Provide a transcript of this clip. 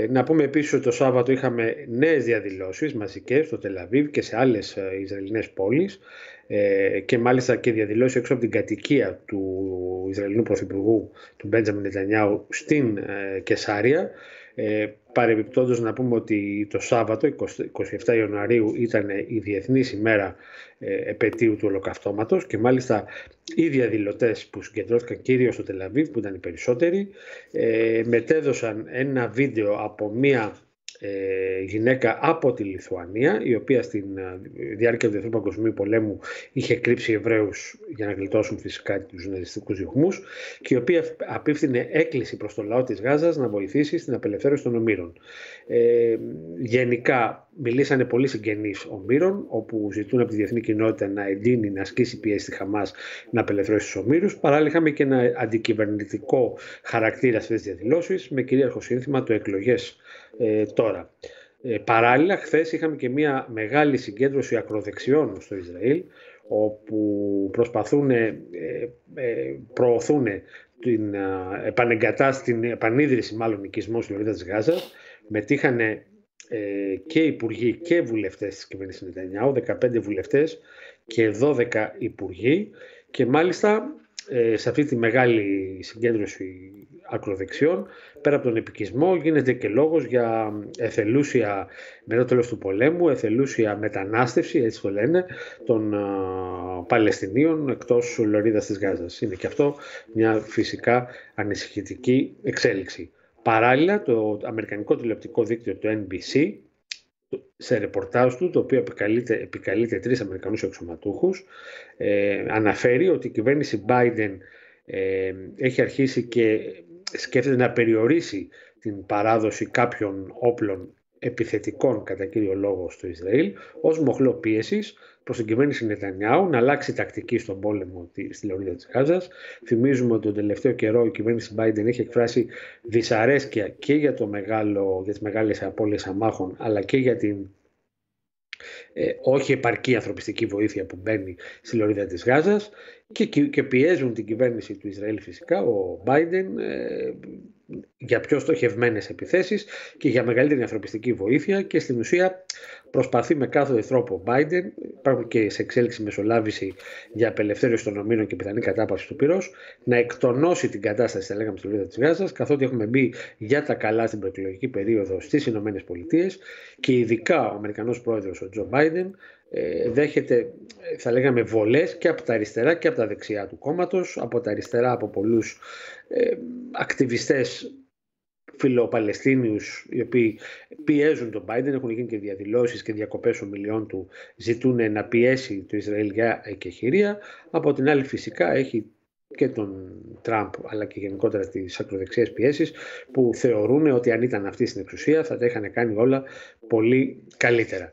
Ε, να πούμε επίσης ότι το Σάββατο είχαμε νέες διαδηλώσεις μαζικές στο Τελαβίβ και σε άλλες ε, Ισραηλινές πόλεις ε, και μάλιστα και διαδηλώσεις έξω από την κατοικία του Ισραηλινού Πρωθυπουργού του Μπέντζαμιν Νετανιάου στην Κεσάρια ε, παρεμπιπτόντως να πούμε ότι το Σάββατο 27 Ιανουαρίου ήταν η Διεθνής ημέρα ε, επαιτίου του Ολοκαυτώματος και μάλιστα οι διαδηλωτές που συγκεντρώθηκαν κυρίως στο τελαβή, που ήταν οι περισσότεροι ε, μετέδωσαν ένα βίντεο από μία ε, γυναίκα από τη Λιθουανία, η οποία στη ε, διάρκεια του Δεύτερου Παγκοσμίου Πολέμου είχε κρύψει Εβραίους για να γλιτώσουν φυσικά τους ναζιστικούς διωγμούς και η οποία απίφθινε έκκληση προς το λαό της Γάζας να βοηθήσει στην απελευθέρωση των ομήρων. Ε, γενικά μιλήσανε πολύ συγγενείς ομήρων, όπου ζητούν από τη διεθνή κοινότητα να εντείνει, να ασκήσει πιέση στη Χαμάς να απελευθερώσει τους ομήρους. Παράλληλα είχαμε και ένα αντικυβερνητικό χαρακτήρα στις διαδηλώσεις με κυρίαρχο σύνθημα το εκλογές ε, τώρα. Ε, παράλληλα, χθες είχαμε και μια μεγάλη συγκέντρωση ακροδεξιών στο Ισραήλ, όπου προσπαθούν, ε, ε προωθούν την, την επανίδρυση μάλλον οικισμού στην Λωρίδα της Γάζας. Μετήχανε ε, και υπουργοί και βουλευτές της κυβέρνησης Νετανιάου, 15 βουλευτές και 12 υπουργοί και μάλιστα ε, σε αυτή τη μεγάλη συγκέντρωση ακροδεξιών, πέρα από τον επικισμό, γίνεται και λόγος για εθελούσια, μετά τέλος του πολέμου, εθελούσια μετανάστευση, έτσι το λένε, των Παλαιστινίων εκτός λωρίδας της Γάζας. Είναι και αυτό μια φυσικά ανησυχητική εξέλιξη. Παράλληλα, το αμερικανικό τηλεοπτικό δίκτυο του NBC σε ρεπορτάζ του, το οποίο επικαλείται, επικαλείται τρεις Αμερικανούς εξωματούχους, ε, αναφέρει ότι η κυβέρνηση Biden ε, έχει αρχίσει και σκέφτεται να περιορίσει την παράδοση κάποιων όπλων επιθετικών κατά κύριο λόγο στο Ισραήλ ως μοχλό πιέση, προς την κυβέρνηση Νετανιάου να αλλάξει τακτική στον πόλεμο στη λωρίδα της Γάζας. Θυμίζουμε ότι τον τελευταίο καιρό η κυβέρνηση Biden έχει εκφράσει δυσαρέσκεια και για, το μεγάλο, για τις μεγάλες απώλειες αμάχων αλλά και για την ε, όχι επαρκή ανθρωπιστική βοήθεια που μπαίνει στη λωρίδα της Γάζας και, και πιέζουν την κυβέρνηση του Ισραήλ φυσικά, ο Biden, ε, για πιο στοχευμένες επιθέσεις και για μεγαλύτερη ανθρωπιστική βοήθεια και στην ουσία προσπαθεί με κάθε τρόπο ο Biden, υπάρχουν και σε εξέλιξη μεσολάβηση για απελευθέρωση των ομήνων και πιθανή κατάπαυση του πυρο, να εκτονώσει την κατάσταση, θα λέγαμε, στη Λίδα της Γάζας, καθότι έχουμε μπει για τα καλά στην προεκλογική περίοδο στις ΗΠΑ και ειδικά ο Αμερικανός Πρόεδρος ο Τζο Biden ε, δέχεται ε, θα λέγαμε βολές και από τα αριστερά και από τα δεξιά του κόμματος, από τα αριστερά από πολλούς ε, ακτιβιστές φιλοπαλαιστίνιους οι οποίοι πιέζουν τον Biden, έχουν γίνει και διαδηλώσεις και διακοπές ομιλιών του, ζητούν να πιέσει το Ισραήλ για εκεχηρία. Από την άλλη φυσικά έχει και τον Τραμπ αλλά και γενικότερα τις ακροδεξιές πιέσεις που θεωρούν ότι αν ήταν αυτή στην εξουσία θα τα είχαν κάνει όλα πολύ καλύτερα.